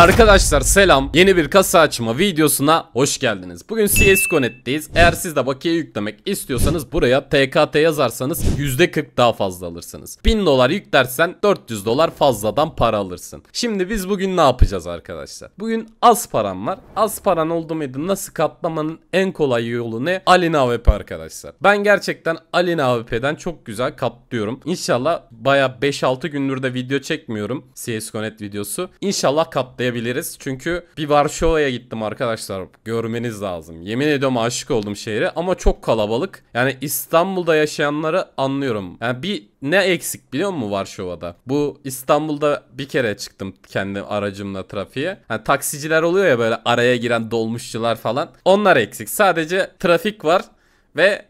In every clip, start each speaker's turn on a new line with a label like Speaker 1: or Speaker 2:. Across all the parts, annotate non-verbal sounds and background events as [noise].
Speaker 1: Arkadaşlar selam. Yeni bir kasa açma videosuna hoş geldiniz. Bugün CS Connect'teyiz. Eğer siz de bakiye yüklemek istiyorsanız buraya TKT yazarsanız %40 daha fazla alırsınız. 1000 dolar yüklersen 400 dolar fazladan para alırsın. Şimdi biz bugün ne yapacağız arkadaşlar? Bugün az param var. Az paran oldu muydu nasıl katlamanın en kolay yolu ne? Alina AWP arkadaşlar. Ben gerçekten Alina AWP'den çok güzel katlıyorum. İnşallah baya 5-6 gündür de video çekmiyorum. CS Connect videosu. İnşallah katlayabilirim diyebiliriz. Çünkü bir Varşova'ya gittim arkadaşlar. Görmeniz lazım. Yemin ediyorum aşık oldum şehre ama çok kalabalık. Yani İstanbul'da yaşayanları anlıyorum. Yani bir ne eksik biliyor musun Varşova'da? Bu İstanbul'da bir kere çıktım kendi aracımla trafiğe. Yani taksiciler oluyor ya böyle araya giren dolmuşçular falan. Onlar eksik. Sadece trafik var ve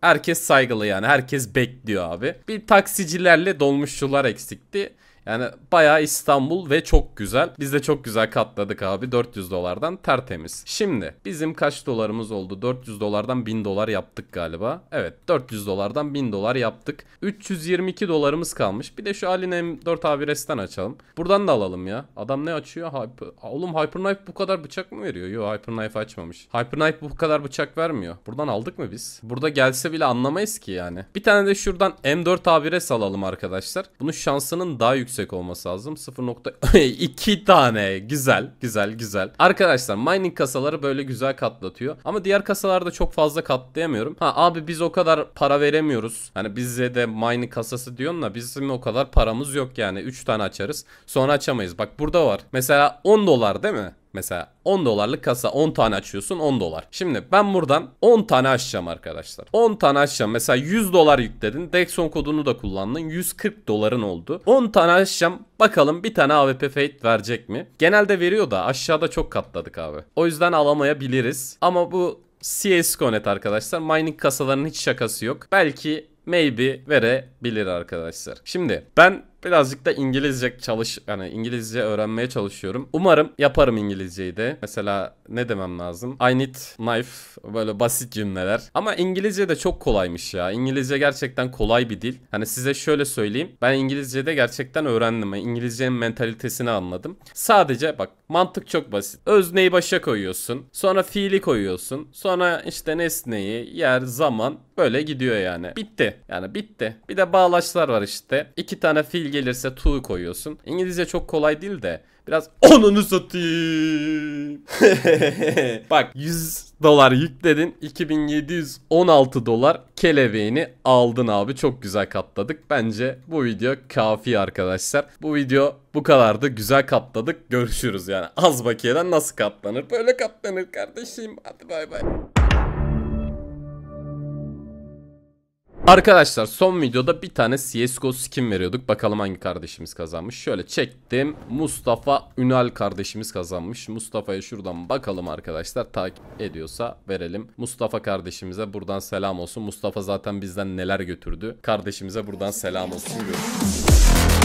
Speaker 1: herkes saygılı yani. Herkes bekliyor abi. Bir taksicilerle dolmuşçular eksikti. Yani bayağı İstanbul ve çok güzel. Biz de çok güzel katladık abi 400 dolardan tertemiz. Şimdi bizim kaç dolarımız oldu? 400 dolardan 1000 dolar yaptık galiba. Evet 400 dolardan 1000 dolar yaptık. 322 dolarımız kalmış. Bir de şu Alin M4 1 açalım. Buradan da alalım ya. Adam ne açıyor? Hyper... Oğlum Hyperknife bu kadar bıçak mı veriyor? Yo Hyperknife açmamış. Hyperknife bu kadar bıçak vermiyor. Buradan aldık mı biz? Burada gelse bile anlamayız ki yani. Bir tane de şuradan M4 1 alalım arkadaşlar. Bunun şansının daha yüksek yüksek olması lazım. 0.2 [laughs] tane. Güzel, güzel, güzel. Arkadaşlar mining kasaları böyle güzel katlatıyor. Ama diğer kasalarda çok fazla katlayamıyorum. Ha abi biz o kadar para veremiyoruz. Hani bize de mining kasası diyorsun da bizim o kadar paramız yok yani. 3 tane açarız. Sonra açamayız. Bak burada var. Mesela 10 dolar değil mi? Mesela 10 dolarlık kasa 10 tane açıyorsun 10 dolar. Şimdi ben buradan 10 tane açacağım arkadaşlar. 10 tane açacağım. Mesela 100 dolar yükledin. Dexon kodunu da kullandın. 140 doların oldu. 10 tane açacağım. Bakalım bir tane AWP Fate verecek mi? Genelde veriyor da aşağıda çok katladık abi. O yüzden alamayabiliriz. Ama bu CSGO.net arkadaşlar. Mining kasalarının hiç şakası yok. Belki maybe verebilir arkadaşlar. Şimdi ben Birazcık da İngilizce çalış yani İngilizce öğrenmeye çalışıyorum. Umarım yaparım İngilizceyi de. Mesela ne demem lazım? I need knife böyle basit cümleler. Ama İngilizce de çok kolaymış ya. İngilizce gerçekten kolay bir dil. Hani size şöyle söyleyeyim. Ben İngilizce'de gerçekten öğrendim. Hani İngilizcenin mentalitesini anladım. Sadece bak mantık çok basit. Özneyi başa koyuyorsun. Sonra fiili koyuyorsun. Sonra işte nesneyi, yer, zaman böyle gidiyor yani. Bitti. Yani bitti. Bir de bağlaçlar var işte. İki tane fiil gelirse to koyuyorsun. İngilizce çok kolay değil de biraz onunu [laughs] satayım. [laughs] Bak 100 dolar yükledin 2716 dolar kelebeğini aldın abi çok güzel katladık. Bence bu video kafi arkadaşlar. Bu video bu kadardı güzel katladık görüşürüz yani az bakiyeden nasıl katlanır böyle katlanır kardeşim hadi bay bay. Arkadaşlar son videoda bir tane CSGO skin veriyorduk. Bakalım hangi kardeşimiz kazanmış. Şöyle çektim. Mustafa Ünal kardeşimiz kazanmış. Mustafa'ya şuradan bakalım arkadaşlar. Takip ediyorsa verelim. Mustafa kardeşimize buradan selam olsun. Mustafa zaten bizden neler götürdü. Kardeşimize buradan selam olsun. Görüşürüz.